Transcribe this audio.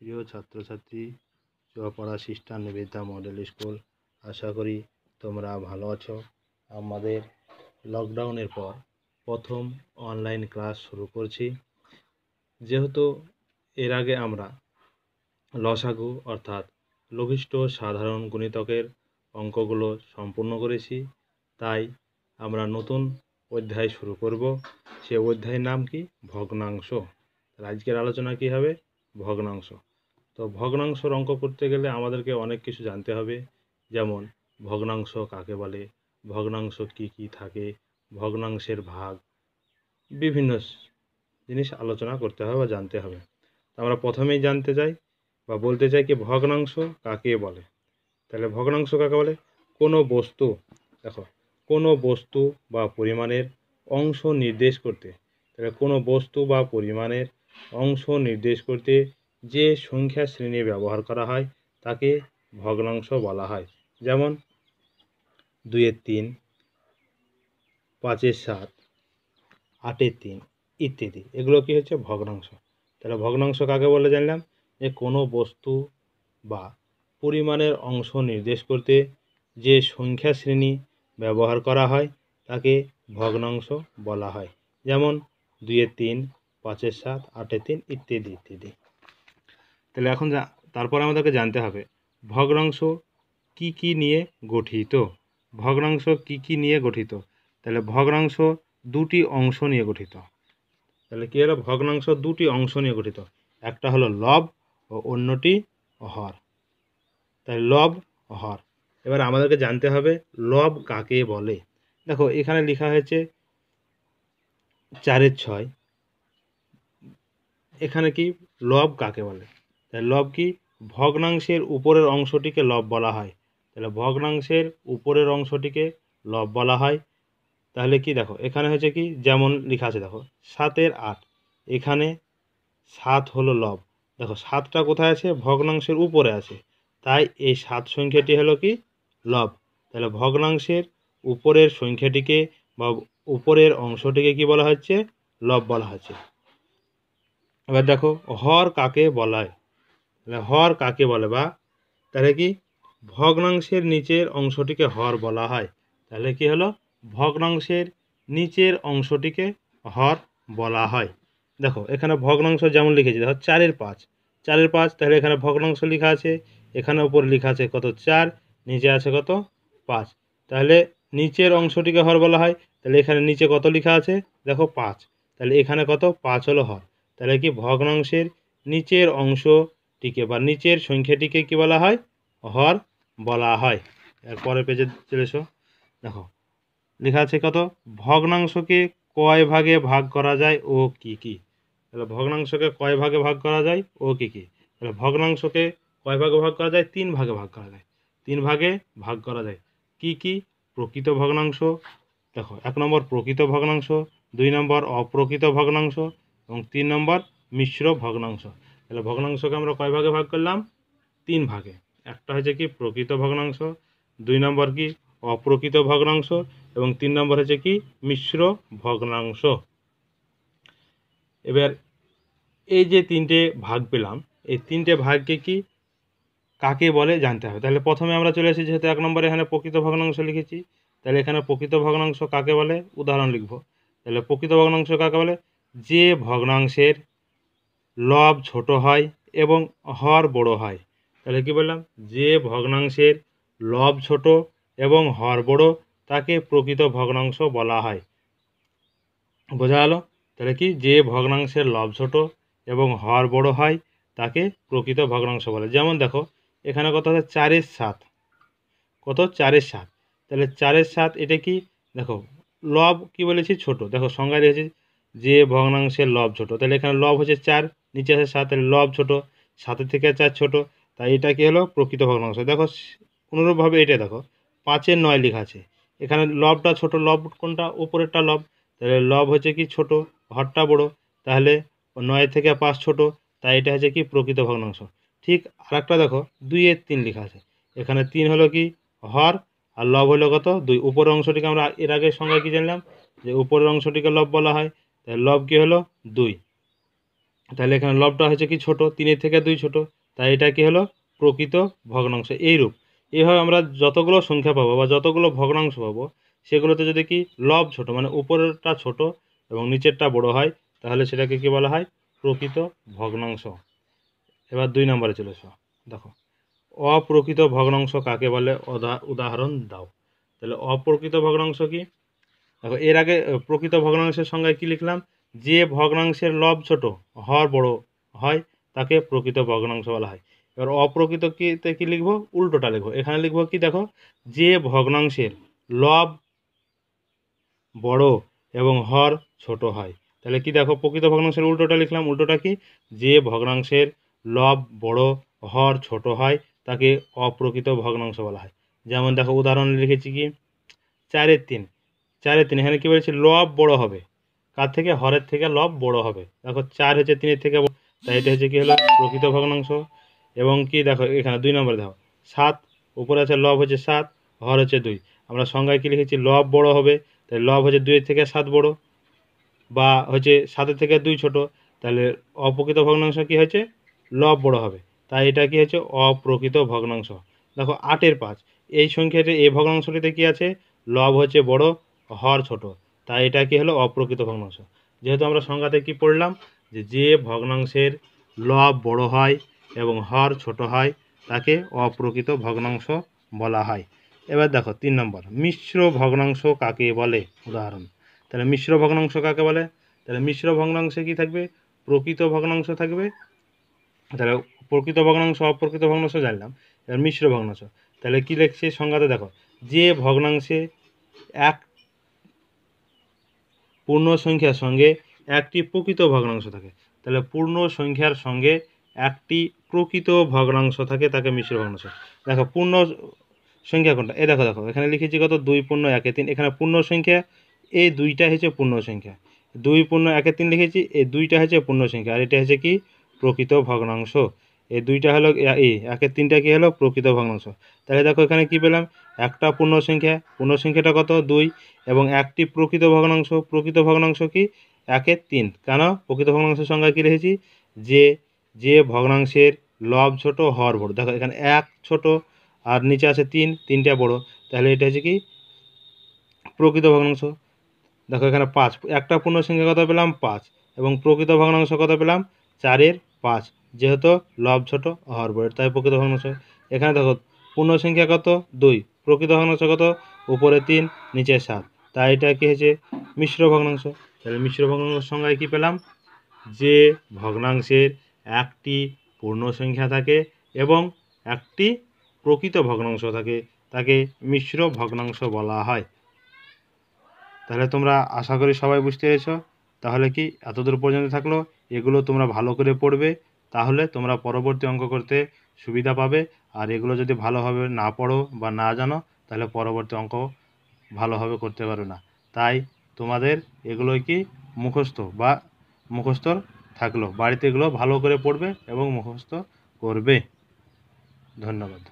প্রিয় ছাত্রছাত্রী Chuapara sister Nivedita model school আশা করি তোমরা ভালো আছো আমাদের লকডাউনের পর প্রথম অনলাইন ক্লাস শুরু করছি যেহেতু এর আগে আমরা লসাগু অর্থাৎ লঘিষ্ঠ সাধারণ গণিতকের অঙ্কগুলো সম্পূর্ণ করেছি তাই আমরা নতুন অধ্যায় শুরু করব সে অধ্যায়ের নাম কি ভগ্নাংশ আজকের আলোচনা কি হবে ভগ্নাংশ তো ভগ্নাংশর অঙ্ক করতে গেলে আমাদেরকে অনেক কিছু জানতে হবে যেমন ভগ্নাংশ কাকে বলে ভগ্নাংশ কি কি থাকে ভগ্নাংশের ভাগ বিভিন্ন জিনিস আলোচনা করতে হবে বা জানতে হবে আমরা প্রথমেই জানতে চাই বা বলতে চাই কি ভগ্নাংশ কাকে বলে তাহলে ভগ্নাংশ কাকে বলে কোনো বস্তু দেখো কোনো বস্তু বা পরিমাণের অংশ নির্দেশ করতে তাহলে কোনো বস্তু বা পরিমাণের অংশ নির্দেশ করতে যে সংখ্যা শ্রেণী ব্যবহার করা হয় তাকে ভগ্নাংশ বলা হয় যেমন দুয়ের তিন পাঁচের সাত আটের তিন ইত্যাদি এগুলো কি হচ্ছে ভগ্নাংশ তাহলে ভগ্নাংশ কাকে বলে জানলাম যে কোনো বস্তু বা পরিমাণের অংশ নির্দেশ করতে যে সংখ্যা শ্রেণী ব্যবহার করা হয় তাকে ভগ্নাংশ বলা হয় যেমন দুয়ের তিন পাঁচের সাত আটের তিন ইত্যাদি ইত্যাদি তাহলে এখন তারপর আমাদেরকে জানতে হবে ভগ্নাংশ কি কি নিয়ে গঠিত ভগ্নাংশ কি কি নিয়ে গঠিত তাহলে ভগ্নাংশ দুটি অংশ নিয়ে গঠিত তাহলে কী হলো ভগ্নাংশ দুটি অংশ নিয়ে গঠিত একটা হলো লব ও অন্যটি হর তাই লব হর এবার আমাদেরকে জানতে হবে লব কাকে বলে দেখো এখানে লেখা হয়েছে চারের ছয় এখানে কি লব কাকে বলে তাহলে লব কি ভগ্নাংশের উপরের অংশটিকে লব বলা হয় তাহলে ভগ্নাংশের উপরের অংশটিকে লব বলা হয় তাহলে কি দেখো এখানে হয়েছে কি যেমন লেখা আছে দেখো সাতের আট এখানে সাত হলো লব দেখো সাতটা কোথায় আছে ভগ্নাংশের উপরে আছে তাই এই সাত সংখ্যাটি হলো কি লব তাহলে ভগ্নাংশের উপরের সংখ্যাটিকে বা উপরের অংশটিকে কি বলা হচ্ছে লব বলা হচ্ছে এবার দেখো হর কাকে বলা হয় তাহলে হর কাকে বলে বা তাহলে কি ভগ্নাংশের নিচের অংশটিকে হর বলা হয় তাহলে কি হলো ভগ্নাংশের নিচের অংশটিকে হর বলা হয় দেখো এখানে ভগ্নাংশ যেমন লিখেছি দেখো চারের পাঁচ চারের পাঁচ তাহলে এখানে ভগ্নাংশ লেখা আছে এখানে উপর লেখা আছে কত চার নিচে আছে কত পাঁচ তাহলে নিচের অংশটিকে হর বলা হয় তাহলে এখানে নিচে কত লেখা আছে দেখো পাঁচ তাহলে এখানে কত পাঁচ হলো হর তাহলে কি ভগ্নাংশের নিচের অংশ টিকে বা নিচের সংখ্যাটিকে কি বলা হয় হর বলা হয় এরপরে পেজে চলে এসো দেখো লেখা আছে কত ভগ্নাংশকে কয় ভাগে ভাগ করা যায় ও কি কি তাহলে ভগ্নাংশকে কয় ভাগে ভাগ করা যায় ও কি কি তাহলে ভগ্নাংশকে কয় ভাগে ভাগ করা যায় তিন ভাগে ভাগ করা যায় তিন ভাগে ভাগ করা যায় কি কি প্রকৃত ভগ্নাংশ দেখো এক নম্বর প্রকৃত ভগ্নাংশ দুই নম্বর অপ্রকৃত ভগ্নাংশ এবং তিন নম্বর মিশ্র ভগ্নাংশ তাহলে ভগ্নাংশকে আমরা কয় ভাগে ভাগ করলাম তিন ভাগে একটা হচ্ছে কি প্রকৃত ভগ্নাংশ দুই নম্বর কি অপ্রকৃত ভগ্নাংশ এবং তিন নম্বর হচ্ছে কি মিশ্র ভগ্নাংশ এবার এই যে তিনটে ভাগ পেলাম এই তিনটে ভাগকে কি কাকে বলে জানতে হবে তাহলে প্রথমে আমরা চলে এসেছি যেহেতু এক নম্বরে এখানে প্রকৃত ভগ্নাংশ লিখেছি তাহলে এখানে প্রকৃত ভগ্নাংশ কাকে বলে উদাহরণ লিখব তাহলে প্রকৃত ভগ্নাংশ কাকে বলে যে ভগ্নাংশের লব ছোট হয় এবং হর বড় হয় তাহলে কি বললাম যে ভগ্নাংশের লব ছোট এবং হর বড় তাকে প্রকৃত ভগ্নাংশ বলা হয় বোঝা গেল তাহলে কি যে ভগ্নাংশের লব ছোট এবং হর বড় হয় তাকে প্রকৃত ভগ্নাংশ বলে যেমন দেখো এখানে কত হচ্ছে চারের সাত কত চারের সাত তাহলে চারের সাত এটা কি দেখো লব কি বলেছি ছোট দেখো সংজ্ঞা দিয়েছি যে ভগ্নাংশের লব ছোট তাহলে এখানে লব হচ্ছে চার নিচে আছে সাত তাহলে লব ছোট সাতের থেকে চার ছোট তাই এটা কি হলো প্রকৃত ভগ্নাংশ দেখো অনুরূপভাবে এটা দেখো পাঁচের নয় লেখা আছে এখানে লবটা ছোট লব কোনটা ওপরেরটা লব তাহলে লব হচ্ছে কি ছোট ঘরটা বড় তাহলে নয় থেকে পাঁচ ছোট তাই এটা হচ্ছে কি প্রকৃত ভগ্নাংশ ঠিক আরেকটা দেখো দুইয়ের তিন লেখা আছে এখানে তিন হলো কি হর আর লব হলো কত দুই উপরের অংশটিকে আমরা এর আগের সংখ্যা কি জানলাম যে উপরের অংশটিকে লব বলা হয় লব কী হলো দুই তাহলে এখানে লবটা হয়েছে কি ছোট তিনের থেকে দুই ছোট তাই এটা কি হলো প্রকৃত ভগ্নাংশ এইরূপ এইভাবে আমরা যতগুলো সংখ্যা পাবো বা যতগুলো ভগ্নাংশ পাবো সেগুলোতে যদি কি লব ছোট মানে উপরেরটা ছোট এবং নিচেরটা বড় হয় তাহলে সেটাকে কি বলা হয় প্রকৃত ভগ্নাংশ এবার দুই নম্বরে চলে এসো দেখো অপ্রকৃত ভগ্নাংশ কাকে বলে উদাহরণ দাও তাহলে অপ্রকৃত ভগ্নাংশ কি দেখো এর আগে প্রকৃত ভগ্নাংশের সংজ্ঞায় কী লিখলাম যে ভগ্নাংশের লব ছোট হর বড় হয় তাকে প্রকৃত ভগ্নাংশ বলা হয় এবার অপ্রকৃত কীতে কী লিখবো উল্টোটা লিখবো এখানে লিখবো কি দেখো যে ভগ্নাংশের লব বড় এবং হর ছোট হয় তাহলে কি দেখো প্রকৃত ভগ্নাংশের উল্টোটা লিখলাম উল্টোটা কি যে ভগ্নাংশের লব বড় হর ছোট হয় তাকে অপ্রকৃত ভগ্নাংশ বলা হয় যেমন দেখো উদাহরণ লিখেছি কি চারের তিন চারে তিন এখানে কী বলেছি লব বড় হবে কার থেকে হরের থেকে লব বড় হবে দেখো চার হচ্ছে তিনের থেকে তাই এটা হচ্ছে কী হলো প্রকৃত ভগ্নাংশ এবং কি দেখো এখানে দুই নম্বরে দেখো সাত উপরে আছে লব হচ্ছে সাত হর হচ্ছে দুই আমরা সংজ্ঞায় কী লিখেছি লব বড় হবে তাই লব হচ্ছে দুইয়ের থেকে সাত বড় বা হচ্ছে সাতের থেকে দুই ছোট তাহলে অপ্রকৃত ভগ্নাংশ কি হয়েছে লব বড় হবে তাই এটা কি হচ্ছে অপ্রকৃত ভগ্নাংশ দেখো আটের পাঁচ এই সংখ্যাতে এই ভগ্নাংশটিতে কি আছে লব হচ্ছে বড় হর ছোট তাই এটা কি হলো অপ্রকৃত ভগ্নাংশ যেহেতু আমরা সংজ্ঞাতে কি পড়লাম যে যে ভগ্নাংশের লব বড় হয় এবং হর ছোট হয় তাকে অপ্রকৃত ভগ্নাংশ বলা হয় এবার দেখো তিন নম্বর মিশ্র ভগ্নাংশ কাকে বলে উদাহরণ তাহলে মিশ্র ভগ্নাংশ কাকে বলে তাহলে মিশ্র ভগ্নাংশে কি থাকবে প্রকৃত ভগ্নাংশ থাকবে তাহলে প্রকৃত ভগ্নাংশ অপ্রকৃত ভগ্নাংশ জানলাম এবার মিশ্র ভগ্নাংশ তাহলে কি লেখছে সংজ্ঞাতে দেখো যে ভগ্নাংশে এক পূর্ণ সংখ্যার সঙ্গে একটি প্রকৃত ভগ্নাংশ থাকে তাহলে পূর্ণ সংখ্যার সঙ্গে একটি প্রকৃত ভগ্নাংশ থাকে তাকে মিশ্র ভগ্নাংশ দেখো পূর্ণ সংখ্যা কোনটা এ দেখো দেখো এখানে লিখেছি কত দুই পূর্ণ একে তিন এখানে পূর্ণ সংখ্যা এই দুইটা হচ্ছে পূর্ণ সংখ্যা দুই পূর্ণ একে তিন লিখেছি এই দুইটা হচ্ছে পূর্ণ সংখ্যা আর এটা হচ্ছে কি প্রকৃত ভগ্নাংশ এই দুইটা হলো এ একের তিনটা কী হলো প্রকৃত ভগ্নাংশ তাহলে দেখো এখানে কি পেলাম একটা পূর্ণ সংখ্যা পূর্ণ সংখ্যাটা কত দুই এবং একটি প্রকৃত ভগ্নাংশ প্রকৃত ভগ্নাংশ কি একের তিন কেন প্রকৃত ভগ্নাংশের সংখ্যা কী রেখেছি যে যে ভগ্নাংশের লব ছোট হর বড় দেখো এখানে এক ছোট আর নিচে আছে তিন তিনটা বড় তাহলে এটা হচ্ছে কি প্রকৃত ভগ্নাংশ দেখো এখানে পাঁচ একটা পূর্ণ সংখ্যা কত পেলাম পাঁচ এবং প্রকৃত ভগ্নাংশ কত পেলাম চারের পাঁচ যেহেতু লব ছোট হর বড় তাই প্রকৃত ভগ্নাংশ এখানে দেখো পূর্ণ সংখ্যা কত দুই প্রকৃত ভগ্নাংশ কত উপরে তিন নিচে সাত তাই এটা কী হয়েছে মিশ্র ভগ্নাংশ তাহলে মিশ্র ভগ্নাংশের সংজ্ঞায় কী পেলাম যে ভগ্নাংশের একটি পূর্ণ সংখ্যা থাকে এবং একটি প্রকৃত ভগ্নাংশ থাকে তাকে মিশ্র ভগ্নাংশ বলা হয় তাহলে তোমরা আশা করি সবাই বুঝতে পেরেছ তাহলে কি এতদূর পর্যন্ত থাকলো এগুলো তোমরা ভালো করে পড়বে তাহলে তোমরা পরবর্তী অঙ্ক করতে সুবিধা পাবে আর এগুলো যদি ভালোভাবে না পড়ো বা না জানো তাহলে পরবর্তী অঙ্ক ভালোভাবে করতে পারো না তাই তোমাদের এগুলো কি মুখস্থ বা মুখস্থর থাকলো বাড়িতে এগুলো ভালো করে পড়বে এবং মুখস্থ করবে ধন্যবাদ